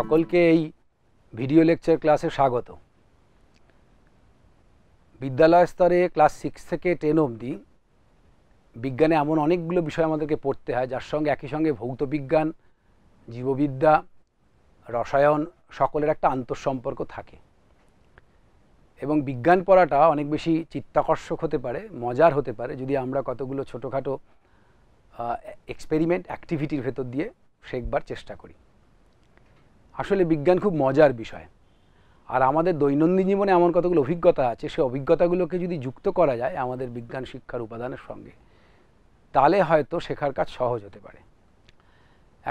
সকলকে এই video lecture ক্লাসে স্বাগত বিদ্যালয় স্তরে ক্লাস সিক্স থেকে টেন অবধি বিজ্ঞানে এমন অনেকগুলো বিষয় আমাদেরকে পড়তে হয় যার সঙ্গে একই সঙ্গে ভৌত বিজ্ঞান জীববিদ্যা রসায়ন সকলের একটা আন্তঃসম্পর্ক থাকে এবং বিজ্ঞান পড়াটা অনেক বেশি চিত্তাকর্ষক হতে পারে মজার হতে পারে যদি আমরা কতগুলো ছোটোখাটো এক্সপেরিমেন্ট অ্যাক্টিভিটির ভেতর দিয়ে শেখবার চেষ্টা করি আসলে বিজ্ঞান খুব মজার বিষয় আর আমাদের দৈনন্দিন জীবনে এমন কতগুলো অভিজ্ঞতা আছে সে অভিজ্ঞতাগুলোকে যদি যুক্ত করা যায় আমাদের বিজ্ঞান শিক্ষার উপাদানের সঙ্গে তাহলে হয়তো শেখার কাজ সহজ হতে পারে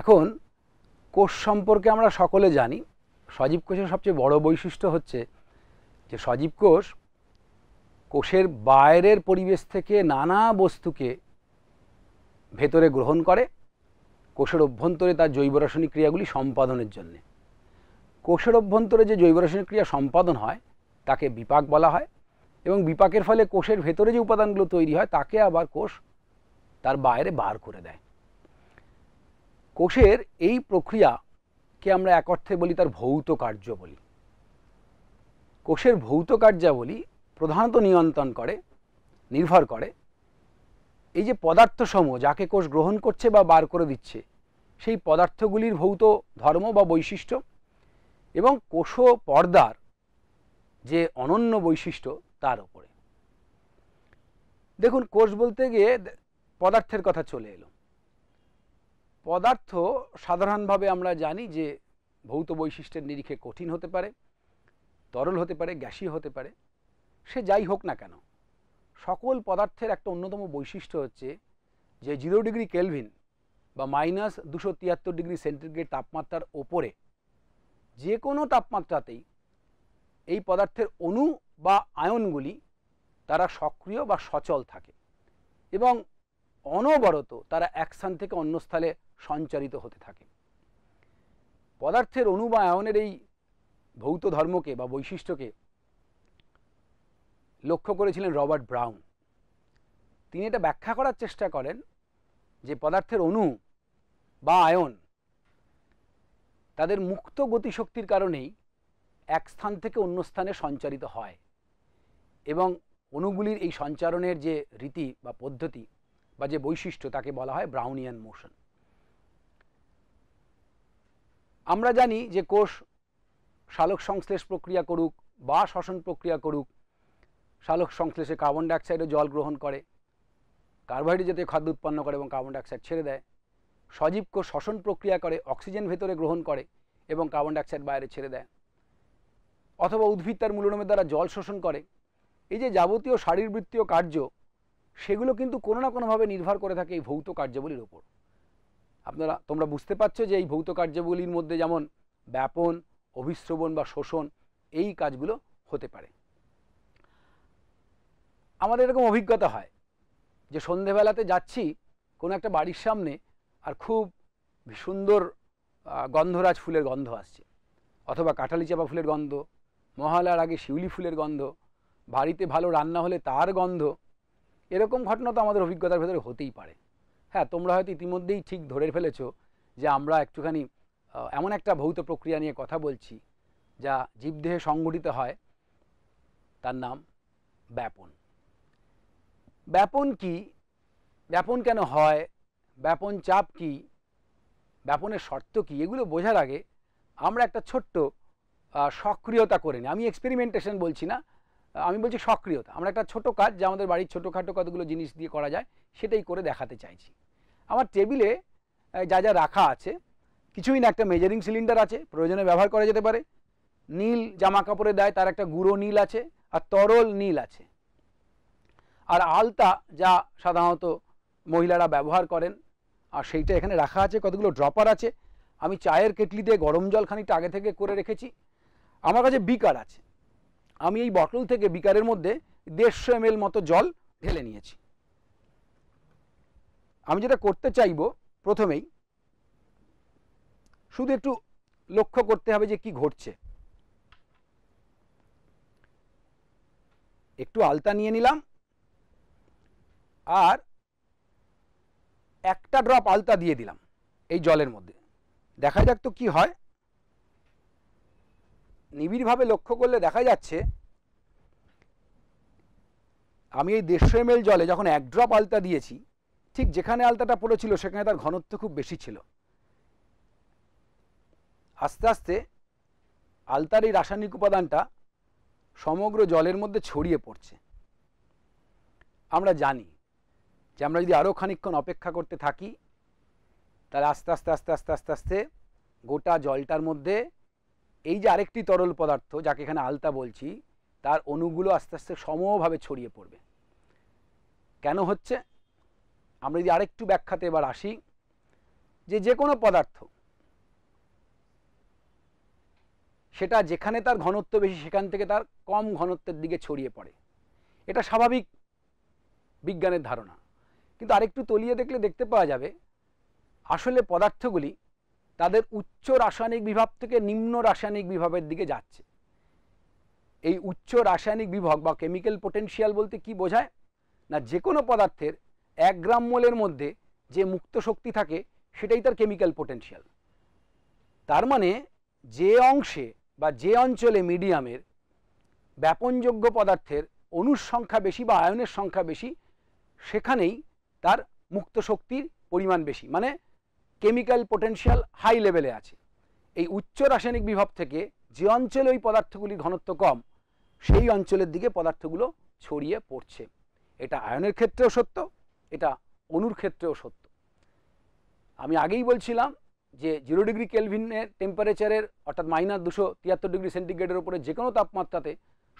এখন কোষ সম্পর্কে আমরা সকলে জানি সজীব কোষের সবচেয়ে বড় বৈশিষ্ট্য হচ্ছে যে সজীব কোষ কোষের বাইরের পরিবেশ থেকে নানা বস্তুকে ভেতরে গ্রহণ করে কোষের অভ্যন্তরে তার জৈব রাসায়নিক ক্রিয়াগুলি সম্পাদনের জন্যে কোষের অভ্যন্তরে যে জৈব রাসায়নিক ক্রিয়া সম্পাদন হয় তাকে বিপাক বলা হয় এবং বিপাকের ফলে কোষের ভেতরে যে উপাদানগুলো তৈরি হয় তাকে আবার কোষ তার বাইরে বার করে দেয় কোষের এই প্রক্রিয়াকে আমরা এক অর্থে বলি তার ভৌত কার্য বলি কোষের ভৌত কার্যাবলী প্রধানত নিয়ন্ত্রণ করে নির্ভর করে এই যে পদার্থসমূহ যাকে কোষ গ্রহণ করছে বা বার করে দিচ্ছে সেই পদার্থগুলির ভৌত ধর্ম বা বৈশিষ্ট্য এবং কোষো পর্দার যে অনন্য বৈশিষ্ট্য তার ওপরে দেখুন কোষ বলতে গিয়ে পদার্থের কথা চলে এলো পদার্থ সাধারণভাবে আমরা জানি যে ভৌত বৈশিষ্ট্যের নিরিখে কঠিন হতে পারে তরল হতে পারে গ্যাসীয় হতে পারে সে যাই হোক না কেন সকল পদার্থের একটা অন্যতম বৈশিষ্ট্য হচ্ছে যে জিরো ডিগ্রি কেলভিন বা মাইনাস দুশো তিয়াত্তর ডিগ্রি সেন্টিগ্রেড তাপমাত্রার ওপরে যে কোনো তাপমাত্রাতেই এই পদার্থের অণু বা আয়নগুলি তারা সক্রিয় বা সচল থাকে এবং অনবরত তারা এক স্থান থেকে অন্য স্থলে সঞ্চারিত হতে থাকে পদার্থের অণু বা আয়নের এই ভৌত ধর্মকে বা বৈশিষ্ট্যকে লক্ষ্য করেছিলেন রবার্ট ব্রাউন তিনি এটা ব্যাখ্যা করার চেষ্টা করেন যে পদার্থের অণু বা আয়ন তাদের মুক্ত গতিশক্তির কারণেই এক স্থান থেকে অন্য স্থানে সঞ্চারিত হয় এবং অণুগুলির এই সঞ্চারণের যে রীতি বা পদ্ধতি বা যে বৈশিষ্ট্য তাকে বলা হয় ব্রাউনিয়ান মোশন আমরা জানি যে কোষ শালক সংশ্লেষ প্রক্রিয়া করুক বা শ্বসন প্রক্রিয়া করুক শালক সংশ্লেষে কার্বন ডাইঅক্সাইডও জল গ্রহণ করে কার্বোহাইড্রেট জাতীয় খাদ্য উৎপন্ন করে এবং কার্বন ডাইঅক্সাইড ছেড়ে দেয় সজীবক শ্বসন প্রক্রিয়া করে অক্সিজেন ভেতরে গ্রহণ করে এবং কার্বন ডাইঅক্সাইড বাইরে ছেড়ে দেয় অথবা উদ্ভিদ তার মূলনমের দ্বারা জল শোষণ করে এই যে যাবতীয় শারীরবৃত্তীয় কার্য সেগুলো কিন্তু কোনো না কোনোভাবে নির্ভর করে থাকে এই ভৌত কার্যগুলির ওপর আপনারা তোমরা বুঝতে পারছো যে এই ভৌত কার্যগুলির মধ্যে যেমন ব্যাপন অভিশ্রবণ বা শোষণ এই কাজগুলো হতে পারে আমাদের এরকম অভিজ্ঞতা হয় যে সন্ধেবেলাতে যাচ্ছি কোনো একটা বাড়ির সামনে আর খুব সুন্দর গন্ধরাজ ফুলের গন্ধ আসছে অথবা কাঁঠালি চাপা ফুলের গন্ধ মহালার আগে শিউলি ফুলের গন্ধ বাড়িতে ভালো রান্না হলে তার গন্ধ এরকম ঘটনা তো আমাদের অভিজ্ঞতার ভেতরে হতেই পারে হ্যাঁ তোমরা হয়তো ইতিমধ্যেই ঠিক ধরে ফেলেছো যে আমরা একটুখানি এমন একটা ভৌত প্রক্রিয়া নিয়ে কথা বলছি যা জীবদেহে সংগঠিত হয় তার নাম ব্যাপন ব্যাপন কি ব্যাপন কেন হয় ব্যাপন চাপ কি ব্যাপনের শর্ত কি এগুলো বোঝার আগে আমরা একটা ছোট্ট সক্রিয়তা করে নিই আমি এক্সপেরিমেন্টেশন বলছি না আমি বলছি সক্রিয়তা আমরা একটা ছোট কাজ যা আমাদের বাড়ির ছোটোখাটো কতগুলো জিনিস দিয়ে করা যায় সেটাই করে দেখাতে চাইছি আমার টেবিলে যা যা রাখা আছে কিছুই না একটা মেজারিং সিলিন্ডার আছে প্রয়োজনে ব্যবহার করা যেতে পারে নীল জামা কাপড়ে দেয় তার একটা গুঁড়ো নীল আছে আর তরল নীল আছে আর আলতা যা সাধারণত মহিলারা ব্যবহার করেন আর সেইটা এখানে রাখা আছে কতগুলো ড্রপার আছে আমি চায়ের কেটলি দিয়ে গরম জল খানিকটা আগে থেকে করে রেখেছি আমার কাছে বিকার আছে আমি এই বটল থেকে বিকারের মধ্যে দেড়শো এম মতো জল ঢেলে নিয়েছি আমি যেটা করতে চাইব প্রথমেই শুধু একটু লক্ষ্য করতে হবে যে কি ঘটছে একটু আলতা নিয়ে নিলাম আর একটা ড্রপ আলতা দিয়ে দিলাম এই জলের মধ্যে দেখা যাক তো কি হয় নিবিড়ভাবে লক্ষ্য করলে দেখা যাচ্ছে আমি এই দেড়শো এম জলে যখন এক ড্রপ আলতা দিয়েছি ঠিক যেখানে আলতাটা পড়েছিল সেখানে তার ঘনত্ব খুব বেশি ছিল আস্তে আস্তে আলতার এই রাসায়নিক উপাদানটা সমগ্র জলের মধ্যে ছড়িয়ে পড়ছে আমরা জানি যে আমরা যদি আরও খানিক্ষণ অপেক্ষা করতে থাকি তাহলে আস্তে আস্তে আস্তে আস্তে আস্তে আস্তে গোটা জলটার মধ্যে এই যে আরেকটি তরল পদার্থ যাকে এখানে আলতা বলছি তার অণুগুলো আস্তে আস্তে সমভাবে ছড়িয়ে পড়বে কেন হচ্ছে আমরা যদি আরেকটু ব্যাখ্যাতে এবার আসি যে যে কোনো পদার্থ সেটা যেখানে তার ঘনত্ব বেশি সেখান থেকে তার কম ঘনত্বের দিকে ছড়িয়ে পড়ে এটা স্বাভাবিক বিজ্ঞানের ধারণা কিন্তু আরেকটু তলিয়ে দেখলে দেখতে পাওয়া যাবে আসলে পদার্থগুলি তাদের উচ্চ রাসায়নিক বিভাগ থেকে নিম্ন রাসায়নিক বিভাগের দিকে যাচ্ছে এই উচ্চ রাসায়নিক বিভাগ বা কেমিক্যাল পোটেন্সিয়াল বলতে কি বোঝায় না যে কোনো পদার্থের এক গ্রাম মোলের মধ্যে যে মুক্ত শক্তি থাকে সেটাই তার কেমিক্যাল পোটেন্সিয়াল তার মানে যে অংশে বা যে অঞ্চলে মিডিয়ামের ব্যাপনযোগ্য পদার্থের অণুর সংখ্যা বেশি বা আয়নের সংখ্যা বেশি সেখানেই তার মুক্ত শক্তির পরিমাণ বেশি মানে কেমিক্যাল পোটেন্সিয়াল হাই লেভেলে আছে এই উচ্চ রাসায়নিক বিভব থেকে যে অঞ্চলে ওই পদার্থগুলির ঘনত্ব কম সেই অঞ্চলের দিকে পদার্থগুলো ছড়িয়ে পড়ছে এটা আয়নের ক্ষেত্রেও সত্য এটা অনুর ক্ষেত্রেও সত্য আমি আগেই বলছিলাম যে জিরো ডিগ্রি কেলভিনের টেম্পারেচারের অর্থাৎ মাইনাস দুশো তিয়াত্তর ডিগ্রি সেন্টিগ্রেডের উপরে যে কোনো তাপমাত্রাতে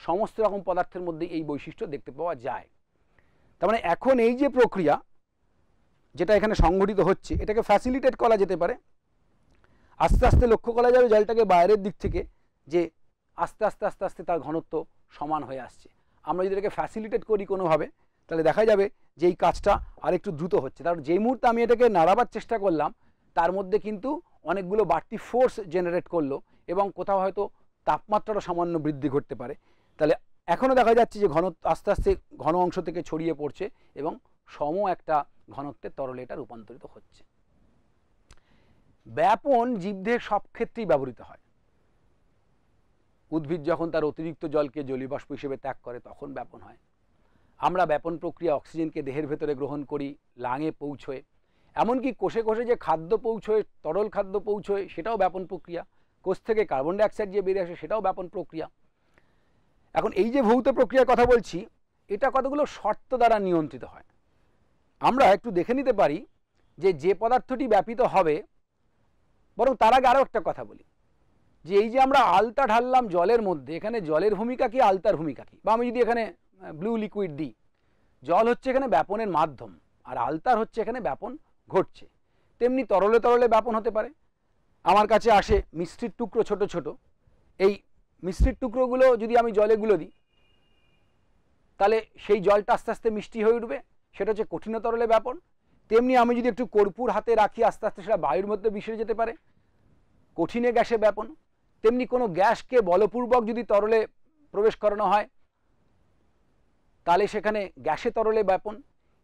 সমস্ত রকম পদার্থের মধ্যে এই বৈশিষ্ট্য দেখতে পাওয়া যায় তার মানে এখন এই যে প্রক্রিয়া যেটা এখানে সংঘটিত হচ্ছে এটাকে ফ্যাসিলিটেট করা যেতে পারে আস্তে আস্তে লক্ষ্য করা যাবে জলটাকে বাইরের দিক থেকে যে আস্তে আস্তে আস্তে আস্তে তার ঘনত্ব সমান হয়ে আসছে আমরা যদি এটাকে ফ্যাসিলিটেট করি কোনোভাবে তাহলে দেখা যাবে যে এই কাজটা আরেকটু দ্রুত হচ্ছে কারণ যেই মুহূর্তে আমি এটাকে নাড়াবার চেষ্টা করলাম তার মধ্যে কিন্তু অনেকগুলো বাড়তি ফোর্স জেনারেট করলো এবং কোথাও হয়তো তাপমাত্রাটা সামান্য বৃদ্ধি ঘটতে পারে তাহলে এখনও দেখা যাচ্ছে যে ঘন আস্তে আস্তে ঘন অংশ থেকে ছড়িয়ে পড়ছে এবং সম একটা ঘনত্বের তরলে এটা রূপান্তরিত হচ্ছে ব্যাপন জীবদেহের সব ক্ষেত্রেই ব্যবহৃত হয় উদ্ভিদ যখন তার অতিরিক্ত জলকে জলীবাষ্প হিসেবে ত্যাগ করে তখন ব্যাপন হয় আমরা ব্যাপন প্রক্রিয়া অক্সিজেনকে দেহের ভেতরে গ্রহণ করি লাঙে পৌঁছয়ে এমনকি কোষে কোষে যে খাদ্য পৌঁছয়ে তরল খাদ্য পৌঁছয়ে সেটাও ব্যাপন প্রক্রিয়া কোষ থেকে কার্বন ডাইঅক্সাইড যে বেরিয়ে আসে সেটাও ব্যাপন প্রক্রিয়া এখন এই যে ভৌত প্রক্রিয়ার কথা বলছি এটা কতগুলো শর্ত দ্বারা নিয়ন্ত্রিত হয় আমরা একটু দেখে নিতে পারি যে যে পদার্থটি ব্যাপিত হবে বরং তার আগে আরও একটা কথা বলি যে এই যে আমরা আলতা ঢাললাম জলের মধ্যে এখানে জলের ভূমিকা কি আলতার ভূমিকা কি বা আমি যদি এখানে ব্লু লিকুইড দিই জল হচ্ছে এখানে ব্যাপনের মাধ্যম আর আলতার হচ্ছে এখানে ব্যাপন ঘটছে তেমনি তরলে তরলে ব্যাপন হতে পারে আমার কাছে আসে মিষ্টির টুকরো ছোট ছোট এই মিষ্টির টুকরোগুলো যদি আমি জলে গুলো দিই তাহলে সেই জলটা আস্তে আস্তে মিষ্টি হয়ে উঠবে সেটা হচ্ছে কঠিনতরলে ব্যাপন তেমনি আমি যদি একটু কর্পূর হাতে রাখি আস্তে আস্তে সেটা বায়ুর মধ্যে বিষে যেতে পারে কঠিনে গ্যাসে ব্যাপন তেমনি কোনো গ্যাসকে বলপূর্বক যদি তরলে প্রবেশ করানো হয় তাহলে সেখানে গ্যাসে তরলে ব্যাপন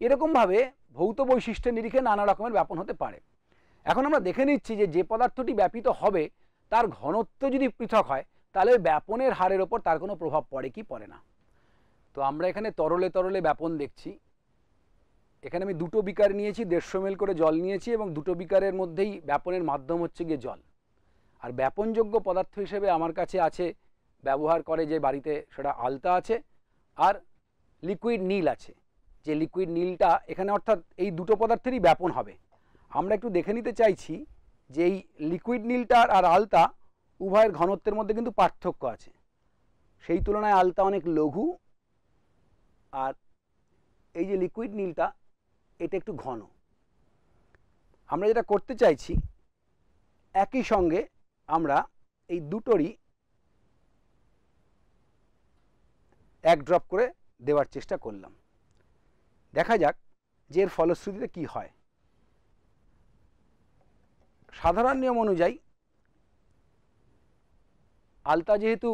এরকমভাবে ভৌত বৈশিষ্ট্যের নিরিখে নানা রকমের ব্যাপন হতে পারে এখন আমরা দেখে নিচ্ছি যে যে পদার্থটি ব্যাপিত হবে তার ঘনত্ব যদি পৃথক হয় তাহলে ব্যাপনের হারের ওপর তার কোনো প্রভাব পড়ে কি পড়ে না তো আমরা এখানে তরলে তরলে ব্যাপন দেখছি এখানে আমি দুটো বিকার নিয়েছি দেড়শো মেল করে জল নিয়েছি এবং দুটো বিকারের মধ্যেই ব্যাপনের মাধ্যম হচ্ছে গিয়ে জল আর ব্যাপনযোগ্য পদার্থ হিসেবে আমার কাছে আছে ব্যবহার করে যে বাড়িতে সেটা আলতা আছে আর লিকুইড নীল আছে যে লিকুইড নীলটা এখানে অর্থাৎ এই দুটো পদার্থেরই ব্যাপন হবে আমরা একটু দেখে নিতে চাইছি যে এই লিকুইড নীলটার আর আলতা উভয়ের ঘনত্বের মধ্যে কিন্তু পার্থক্য আছে সেই তুলনায় আলতা অনেক লঘু আর এই যে লিকুইড নীলটা এটা একটু ঘন আমরা যেটা করতে চাইছি একই সঙ্গে আমরা এই দুটোরই এক ড্রপ করে দেওয়ার চেষ্টা করলাম দেখা যাক যে এর ফলশ্রুতিতে কি হয় সাধারণ নিয়ম অনুযায়ী আলতা যেহেতু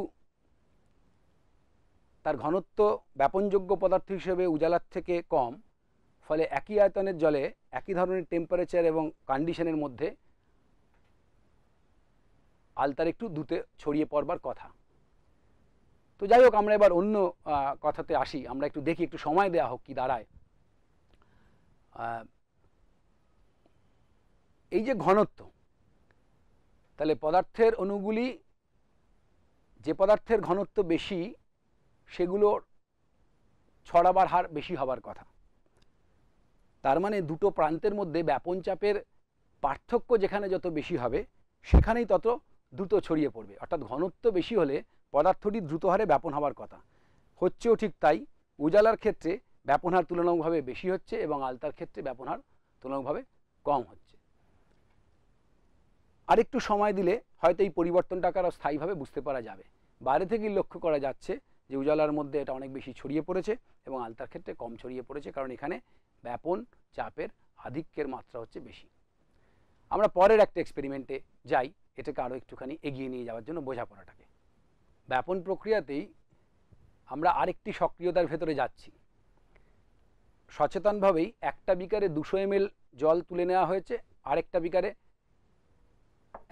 তার ঘনত্ব ব্যাপনযোগ্য পদার্থ হিসেবে উজালার থেকে কম ফলে একই আয়তনের জলে একই ধরনের টেম্পারেচার এবং কন্ডিশনের মধ্যে আলতার একটু দুতে ছড়িয়ে পড়বার কথা তো যাই হোক আমরা এবার অন্য কথাতে আসি আমরা একটু দেখি একটু সময় দেয়া হোক কি দাঁড়ায় এই যে ঘনত্ব তাহলে পদার্থের অণুগুলি যে পদার্থের ঘনত্ব বেশি সেগুলোর ছড়াবার হার বেশি হবার কথা তার মানে দুটো প্রান্তের মধ্যে ব্যাপন চাপের পার্থক্য যেখানে যত বেশি হবে সেখানেই তত দ্রুত ছড়িয়ে পড়বে অর্থাৎ ঘনত্ব বেশি হলে পদার্থটি দ্রুত হারে ব্যাপন হওয়ার কথা হচ্ছেও ঠিক তাই উজালার ক্ষেত্রে ব্যাপন হার তুলনামূলকভাবে বেশি হচ্ছে এবং আলতার ক্ষেত্রে ব্যাপন হার তুলনামূলকভাবে কম হচ্ছে আরেকটু সময় দিলে হয়তো এই পরিবর্তনটাকে আরও স্থায়ীভাবে বুঝতে পারা যাবে বাইরে থেকেই লক্ষ্য করা যাচ্ছে যে উজালার মধ্যে এটা অনেক বেশি ছড়িয়ে পড়েছে এবং আলতার ক্ষেত্রে কম ছড়িয়ে পড়েছে কারণ এখানে ব্যাপন চাপের আধিক্যের মাত্রা হচ্ছে বেশি আমরা পরের একটা এক্সপেরিমেন্টে যাই এটাকে আরও একটুখানি এগিয়ে নিয়ে যাওয়ার জন্য বোঝাপড়াটাকে ব্যাপন প্রক্রিয়াতেই আমরা আরেকটি সক্রিয়তার ভেতরে যাচ্ছি সচেতনভাবেই একটা বিকারে দুশো এমএল জল তুলে নেওয়া হয়েছে আরেকটা বিকারে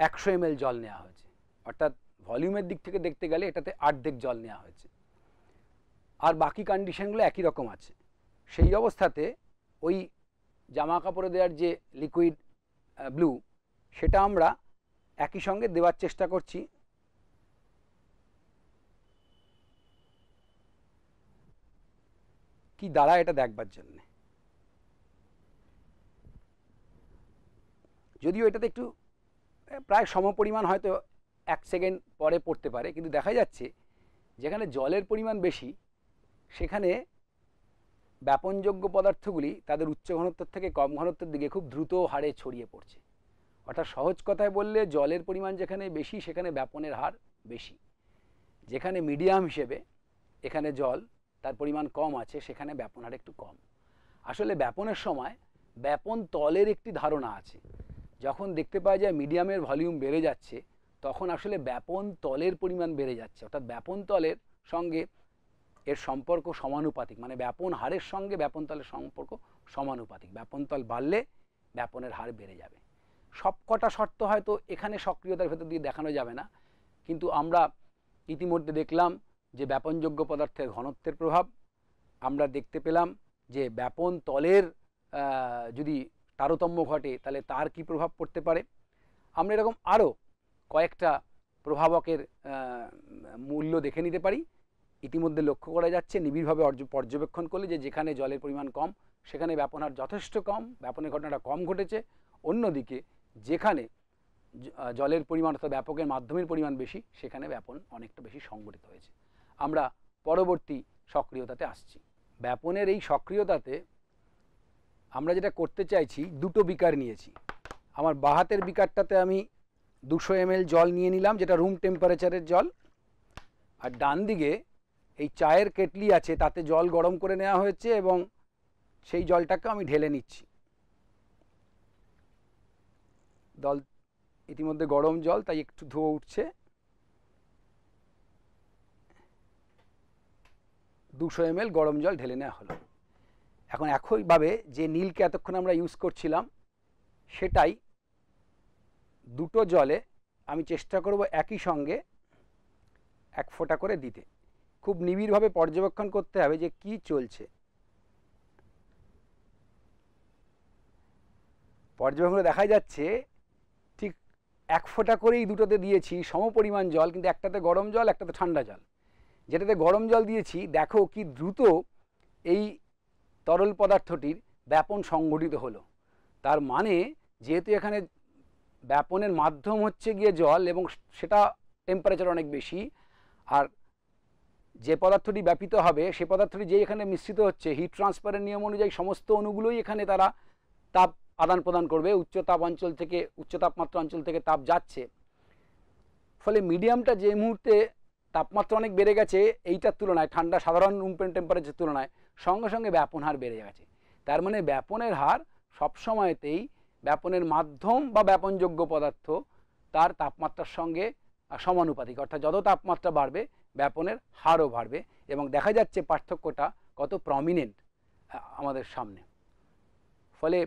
একশো এমএল জল নেওয়া হয়েছে অর্থাৎ ভলিউমের দিক থেকে দেখতে গেলে এটাতে আর্ধেক জল নেওয়া হয়েছে আর বাকি কন্ডিশনগুলো একই রকম আছে সেই অবস্থাতে ওই জামা কাপড়ে দেওয়ার যে লিকুইড ব্লু সেটা আমরা একই সঙ্গে দেওয়ার চেষ্টা করছি কি দাঁড়ায় এটা দেখবার জন্যে যদিও এটাতে একটু প্রায় সমপরিমাণ হয়তো এক সেকেন্ড পরে পড়তে পারে কিন্তু দেখা যাচ্ছে যেখানে জলের পরিমাণ বেশি সেখানে ব্যাপনযোগ্য পদার্থগুলি তাদের উচ্চ ঘনত্বের থেকে কম ঘনত্বের দিকে খুব দ্রুত হারে ছড়িয়ে পড়ছে অর্থাৎ সহজ কথায় বললে জলের পরিমাণ যেখানে বেশি সেখানে ব্যাপনের হার বেশি যেখানে মিডিয়াম হিসেবে এখানে জল তার পরিমাণ কম আছে সেখানে ব্যাপন হার একটু কম আসলে ব্যাপনের সময় ব্যাপন তলের একটি ধারণা আছে যখন দেখতে পাওয়া যায় মিডিয়ামের ভলিউম বেড়ে যাচ্ছে তখন আসলে ব্যাপন তলের পরিমাণ বেড়ে যাচ্ছে অর্থাৎ ব্যাপন তলের সঙ্গে এর সম্পর্ক সমানুপাতিক মানে ব্যাপন হারের সঙ্গে ব্যাপনতলের সম্পর্ক সমানুপাতিক ব্যাপনতল বাড়লে ব্যাপনের হার বেড়ে যাবে সবকটা শর্ত হয়তো এখানে সক্রিয়তার ভেতর দিয়ে দেখানো যাবে না কিন্তু আমরা ইতিমধ্যে দেখলাম যে ব্যাপনযোগ্য পদার্থের ঘনত্বের প্রভাব আমরা দেখতে পেলাম যে ব্যাপন তলের যদি তারতম্য ঘটে তাহলে তার কি প্রভাব পড়তে পারে আমরা এরকম আরও কয়েকটা প্রভাবকের মূল্য দেখে নিতে পারি ইতিমধ্যে লক্ষ্য করা যাচ্ছে নিবিড়ভাবে পর্যবেক্ষণ করলে যে যেখানে জলের পরিমাণ কম সেখানে ব্যাপন হার যথেষ্ট কম ব্যাপনের ঘটনাটা কম ঘটেছে অন্যদিকে যেখানে জলের পরিমাণ অর্থাৎ ব্যাপকের মাধ্যমের পরিমাণ বেশি সেখানে ব্যাপন অনেকটা বেশি সংগঠিত হয়েছে আমরা পরবর্তী সক্রিয়তাতে আসছি ব্যাপনের এই সক্রিয়তাতে আমরা যেটা করতে চাইছি দুটো বিকার নিয়েছি আমার বাহাতের বিকারটাতে আমি দুশো এমএল জল নিয়ে নিলাম যেটা রুম টেম্পারেচারের জল আর ডান দিকে এই চায়ের কেটলি আছে তাতে জল গরম করে নেওয়া হয়েছে এবং সেই জলটাকে আমি ঢেলে নিচ্ছি দল ইতিমধ্যে গরম জল তাই একটু ধোয়া উঠছে দুশো এম গরম জল ঢেলে নেওয়া হলো এখন একইভাবে যে নীলকে এতক্ষণ আমরা ইউজ করছিলাম সেটাই দুটো জলে আমি চেষ্টা করব একই সঙ্গে এক ফোঁটা করে দিতে খুব নিবিড়ভাবে পর্যবেক্ষণ করতে হবে যে কি চলছে পর্যবেক্ষণে দেখা যাচ্ছে ঠিক এক ফোঁটা করেই দুটোতে দিয়েছি সমপরিমাণ জল কিন্তু একটাতে গরম জল একটাতে ঠান্ডা জল যেটাতে গরম জল দিয়েছি দেখো কি দ্রুত এই তরল পদার্থটির ব্যাপন সংঘটিত হলো তার মানে যেহেতু এখানে ব্যাপনের মাধ্যম হচ্ছে গিয়ে জল এবং সেটা টেম্পারেচার অনেক বেশি আর যে পদার্থটি ব্যাপিত হবে সে পদার্থটি যেই এখানে মিশ্রিত হচ্ছে হিট ট্রান্সফারের নিয়ম অনুযায়ী সমস্ত অণুগুলোই এখানে তারা তাপ আদান প্রদান করবে উচ্চ তাপ অঞ্চল থেকে উচ্চ তাপমাত্রা অঞ্চল থেকে তাপ যাচ্ছে ফলে মিডিয়ামটা যে মুহূর্তে তাপমাত্রা অনেক বেড়ে গেছে এইটার তুলনায় ঠান্ডা সাধারণ রুম টেম্পারেচার তুলনায় সঙ্গে সঙ্গে ব্যাপন হার বেড়ে গেছে তার মানে ব্যাপনের হার সবসময়তেই ব্যাপনের মাধ্যম বা ব্যাপনযোগ্য পদার্থ তার তাপমাত্রার সঙ্গে সমানুপাতিক অর্থাৎ যত তাপমাত্রা বাড়বে ব্যাপনের হারও বাড়বে এবং দেখা যাচ্ছে পার্থক্যটা কত প্রমিনেন্ট আমাদের সামনে ফলে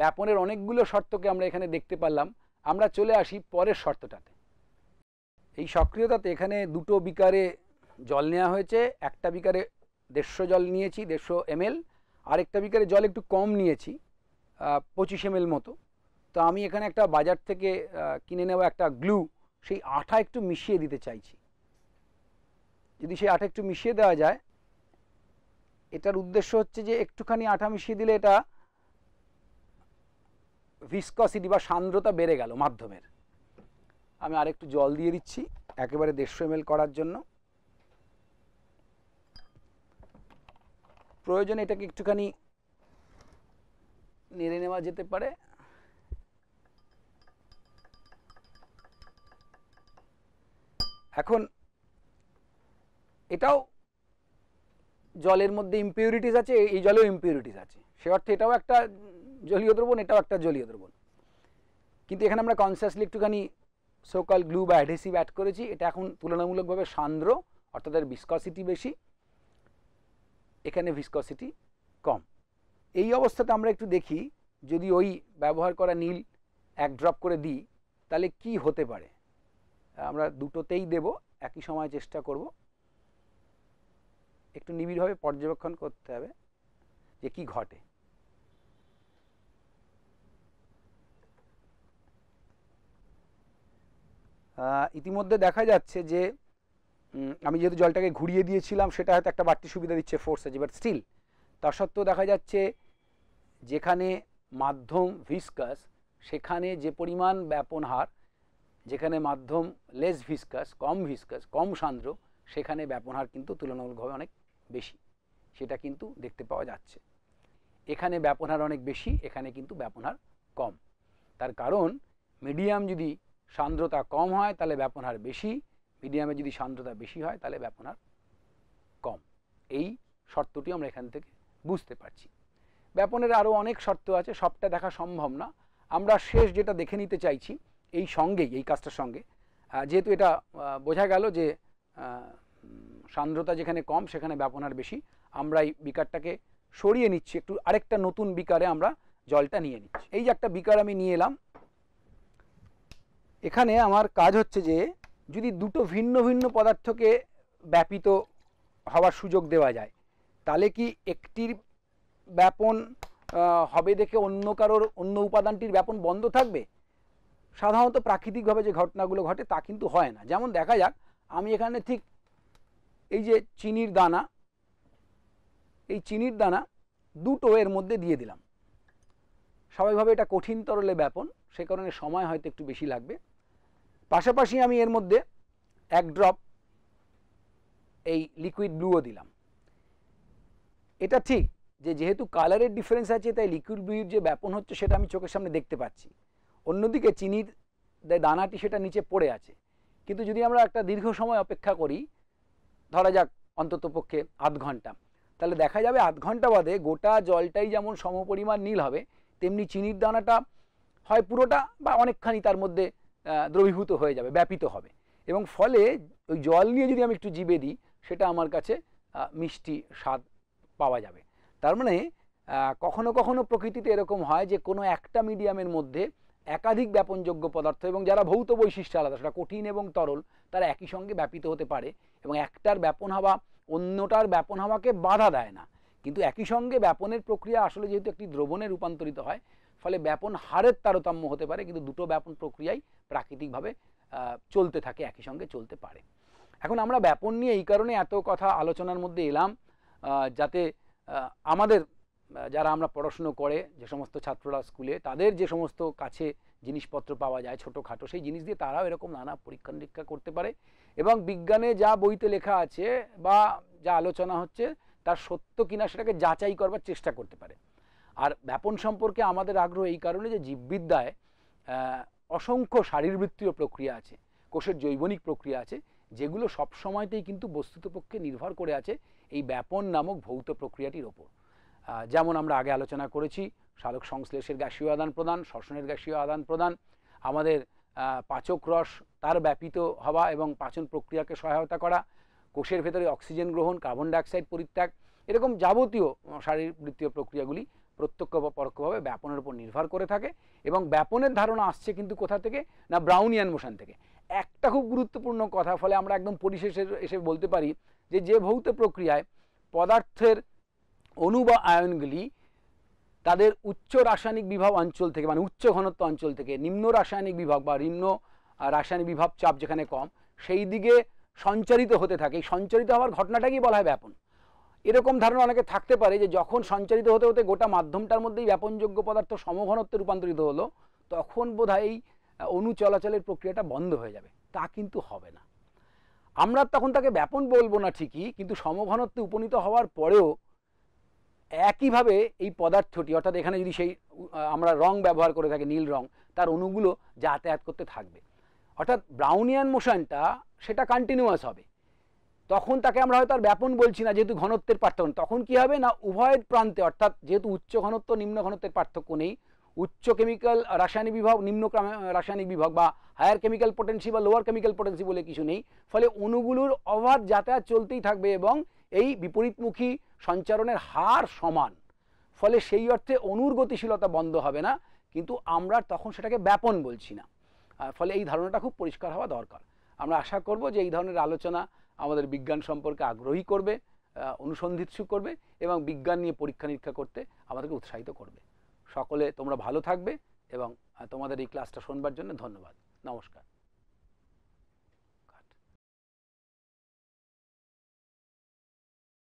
ব্যাপনের অনেকগুলো শর্তকে আমরা এখানে দেখতে পারলাম আমরা চলে আসি পরের শর্তটাতে এই সক্রিয়তাতে এখানে দুটো বিকারে জল নেওয়া হয়েছে একটা বিকারে দেড়শো জল নিয়েছি দেড়শো এমএল আরেকটা বিকারে জল একটু কম নিয়েছি পঁচিশ এমএল মতো তো আমি এখানে একটা বাজার থেকে কিনে নেওয়া একটা গ্লু সেই আঠা একটু মিশিয়ে দিতে চাইছি যদি সেই আটা একটু মিশিয়ে দেওয়া যায় এটার উদ্দেশ্য হচ্ছে যে একটুখানি আটা মিশিয়ে দিলে এটা ভিসকসিটি বা সান্দ্রতা বেড়ে গেল মাধ্যমের আমি আরেকটু জল দিয়ে দিচ্ছি একেবারে দেড়শো এম করার জন্য প্রয়োজন এটাকে একটুখানি নেড়ে নেওয়া যেতে পারে এখন এটাও জলের মধ্যে ইম্পিউরিটিস আছে এই জলেও ইম্পিউরিটিস আছে সে অর্থে এটাও একটা জলীয় দ্রবণ এটাও একটা জলীয় দ্রবণ কিন্তু এখানে আমরা কনসিয়াসলি একটুখানি সোকাল গ্লু বা অ্যাডহেসিভ অ্যাড করেছি এটা এখন তুলনামূলকভাবে সান্দ্র অর্থাৎ এর ভিসকসিটি বেশি এখানে ভিসকসিটি কম এই অবস্থাতে আমরা একটু দেখি যদি ওই ব্যবহার করা নীল এক ড্রপ করে দিই তাহলে কি হতে পারে আমরা দুটোতেই দেব একই সময় চেষ্টা করব একটু নিবিড়ভাবে পর্যবেক্ষণ করতে হবে যে কি ঘটে ইতিমধ্যে দেখা যাচ্ছে যে আমি যেহেতু জলটাকে ঘুরিয়ে দিয়েছিলাম সেটা হয়তো একটা বাড়তি সুবিধা দিচ্ছে ফোর্স আছে বাট স্টিল তা সত্ত্বেও দেখা যাচ্ছে যেখানে মাধ্যম ভিসকাস সেখানে যে পরিমাণ ব্যাপন হার যেখানে মাধ্যম লেস ভিসকাস কম ভিসকাস কম সান্দ্র সেখানে ব্যাপন হার কিন্তু তুলনামূলকভাবে অনেক বেশি সেটা কিন্তু দেখতে পাওয়া যাচ্ছে এখানে ব্যাপনহার অনেক বেশি এখানে কিন্তু ব্যাপনহার কম তার কারণ মিডিয়াম যদি সান্দ্রতা কম হয় তাহলে ব্যাপনহার বেশি মিডিয়ামে যদি সান্দ্রতা বেশি হয় তাহলে ব্যাপনার কম এই শর্তটি আমরা এখান থেকে বুঝতে পারছি ব্যাপনের আরও অনেক শর্ত আছে সবটা দেখা সম্ভব না আমরা শেষ যেটা দেখে নিতে চাইছি এই সঙ্গেই এই কাজটার সঙ্গে যেহেতু এটা বোঝা গেল যে সান্দ্রতা যেখানে কম সেখানে ব্যাপন আর বেশি আমরা এই বিকারটাকে সরিয়ে নিচ্ছি একটু আরেকটা নতুন বিকারে আমরা জলটা নিয়ে নিচ্ছি এই যে একটা বিকার আমি নিয়ে এলাম এখানে আমার কাজ হচ্ছে যে যদি দুটো ভিন্ন ভিন্ন পদার্থকে ব্যাপিত হওয়ার সুযোগ দেওয়া যায় তাহলে কি একটির ব্যাপন হবে দেখে অন্য কারোর অন্য উপাদানটির ব্যাপন বন্ধ থাকবে সাধারণত প্রাকৃতিকভাবে যে ঘটনাগুলো ঘটে তা কিন্তু হয় না যেমন দেখা যাক আমি এখানে ঠিক এই যে চিনির দানা এই চিনির দানা দুটো এর মধ্যে দিয়ে দিলাম স্বাভাবিকভাবে এটা কঠিন তরলে ব্যাপন সে কারণে সময় হয়তো একটু বেশি লাগবে পাশাপাশি আমি এর মধ্যে এক ড্রপ এই লিকুইড ব্লুও দিলাম এটা ঠিক যে যেহেতু কালারের ডিফারেন্স আছে তাই লিকুইড ব্লুর যে ব্যাপন হচ্ছে সেটা আমি চোখের সামনে দেখতে পাচ্ছি অন্যদিকে চিনির দানাটি সেটা নিচে পড়ে আছে কিন্তু যদি আমরা একটা দীর্ঘ সময় অপেক্ষা করি ধরা যাক অন্তত পক্ষে আধ ঘন্টা তাহলে দেখা যাবে আধ ঘন্টা বাদে গোটা জলটাই যেমন সমপরিমাণ নীল হবে তেমনি চিনির দানাটা হয় পুরোটা বা অনেকখানি তার মধ্যে দ্রবীভূত হয়ে যাবে ব্যাপিত হবে এবং ফলে ওই জল নিয়ে যদি আমি একটু জিবে দিই সেটা আমার কাছে মিষ্টি স্বাদ পাওয়া যাবে তার মানে কখনো কখনো প্রকৃতিতে এরকম হয় যে কোনো একটা মিডিয়ামের মধ্যে একাধিক ব্যাপনযোগ্য পদার্থ এবং যারা ভৌত বৈশিষ্ট্য আলাদা সেটা কঠিন এবং তরল তারা একই সঙ্গে ব্যাপিত হতে পারে এবং একটার ব্যাপন হওয়া অন্যটার ব্যাপন হওয়াকে বাধা দেয় না কিন্তু একই সঙ্গে ব্যাপনের প্রক্রিয়া আসলে যেহেতু একটি দ্রবণে রূপান্তরিত হয় ফলে ব্যাপন হারের তারতম্য হতে পারে কিন্তু দুটো ব্যাপন প্রক্রিয়াই প্রাকৃতিকভাবে চলতে থাকে একই সঙ্গে চলতে পারে এখন আমরা ব্যাপন নিয়ে এই কারণে এত কথা আলোচনার মধ্যে এলাম যাতে আমাদের যারা আমরা পড়াশুনো করে যে সমস্ত ছাত্ররা স্কুলে তাদের যে সমস্ত কাছে জিনিসপত্র পাওয়া যায় ছোটোখাটো সেই জিনিস দিয়ে তারাও এরকম নানা পরীক্ষা নিরীক্ষা করতে পারে এবং বিজ্ঞানে যা বইতে লেখা আছে বা যা আলোচনা হচ্ছে তার সত্য কিনা সেটাকে যাচাই করবার চেষ্টা করতে পারে আর ব্যাপন সম্পর্কে আমাদের আগ্রহ এই কারণে যে জীববিদ্যায় অসংখ্য শারীরবৃত্তীয় প্রক্রিয়া আছে কোষের জৈবনিক প্রক্রিয়া আছে যেগুলো সবসময়তেই কিন্তু বস্তুতপক্ষে নির্ভর করে আছে এই ব্যাপন নামক ভৌত প্রক্রিয়াটির ওপর যেমন আমরা আগে আলোচনা করেছি সালোক সংশ্লেষের গ্যাসীয় আদান প্রদান শ্বসনের গ্যাসীয় আদান প্রদান আমাদের পাচক রস তার ব্যাপিত হওয়া এবং পাচন প্রক্রিয়াকে সহায়তা করা কোষের ভেতরে অক্সিজেন গ্রহণ কার্বন ডাইঅক্সাইড পরিত্যাগ এরকম যাবতীয় শারীরবৃত্তীয় প্রক্রিয়াগুলি প্রত্যক্ষ বা পরোক্ষভাবে ব্যাপনের উপর নির্ভর করে থাকে এবং ব্যাপনের ধারণা আসছে কিন্তু কোথা থেকে না ব্রাউনিয়ান মোশন থেকে একটা খুব গুরুত্বপূর্ণ কথা ফলে আমরা একদম পরিশেষে এসে বলতে পারি যে যে ভৌত প্রক্রিয়ায় পদার্থের অণু বা আয়নগুলি তাদের উচ্চ রাসায়নিক বিভাব অঞ্চল থেকে মানে উচ্চ ঘনত্ব অঞ্চল থেকে নিম্ন রাসায়নিক বিভাগ বা নিম্ন রাসায়নিক বিভাব চাপ যেখানে কম সেই দিকে সঞ্চারিত হতে থাকে এই সঞ্চারিত হওয়ার ঘটনাটাকেই বলা হয় ব্যাপন এরকম ধারণা অনেকে থাকতে পারে যে যখন সঞ্চারিত হতে হতে গোটা মাধ্যমটার মধ্যেই ব্যাপনযোগ্য পদার্থ সমঘনত্বে রূপান্তরিত হলো তখন বোধহয় এই অণু চলাচলের প্রক্রিয়াটা বন্ধ হয়ে যাবে তা কিন্তু হবে না আমরা তখন তাকে ব্যাপন বলবো না ঠিকই কিন্তু সমঘনত্বে উপনীত হওয়ার পরেও একইভাবে এই পদার্থটি অর্থাৎ এখানে যদি সেই আমরা রং ব্যবহার করে থাকি নীল রং তার অণুগুলো যাতায়াত করতে থাকবে অর্থাৎ ব্রাউনিয়ান মোশনটা সেটা কন্টিনিউয়াস হবে তখন তাকে আমরা হয়তো আর ব্যাপন বলছি না যেহেতু ঘনত্বের পার্থক্য তখন কি হবে না উভয়ের প্রান্তে অর্থাৎ যেহেতু উচ্চ ঘনত্ব নিম্ন ঘনত্বের পার্থক্য নেই উচ্চ কেমিক্যাল রাসায়নিক বিভাগ নিম্ন রাসায়নিক বিভাগ বা হায়ার কেমিক্যাল পোটেন্সি বা লোয়ার কেমিক্যাল পোটেন্সি বলে কিছু নেই ফলে অণুগুলোর অবাধ যাতায়াত চলতেই থাকবে এবং এই বিপরীতমুখী সঞ্চারণের হার সমান ফলে সেই অর্থে অনুর গতিশীলতা বন্ধ হবে না কিন্তু আমরা তখন সেটাকে ব্যাপন বলছি না ফলে এই ধারণাটা খুব পরিষ্কার হওয়া দরকার আমরা আশা করব যে এই ধরনের আলোচনা আমাদের বিজ্ঞান সম্পর্কে আগ্রহী করবে অনুসন্ধিৎসু করবে এবং বিজ্ঞান নিয়ে পরীক্ষা নিরীক্ষা করতে আমাদেরকে উৎসাহিত করবে সকলে তোমরা ভালো থাকবে এবং তোমাদের এই ক্লাসটা শোনবার জন্য ধন্যবাদ নমস্কার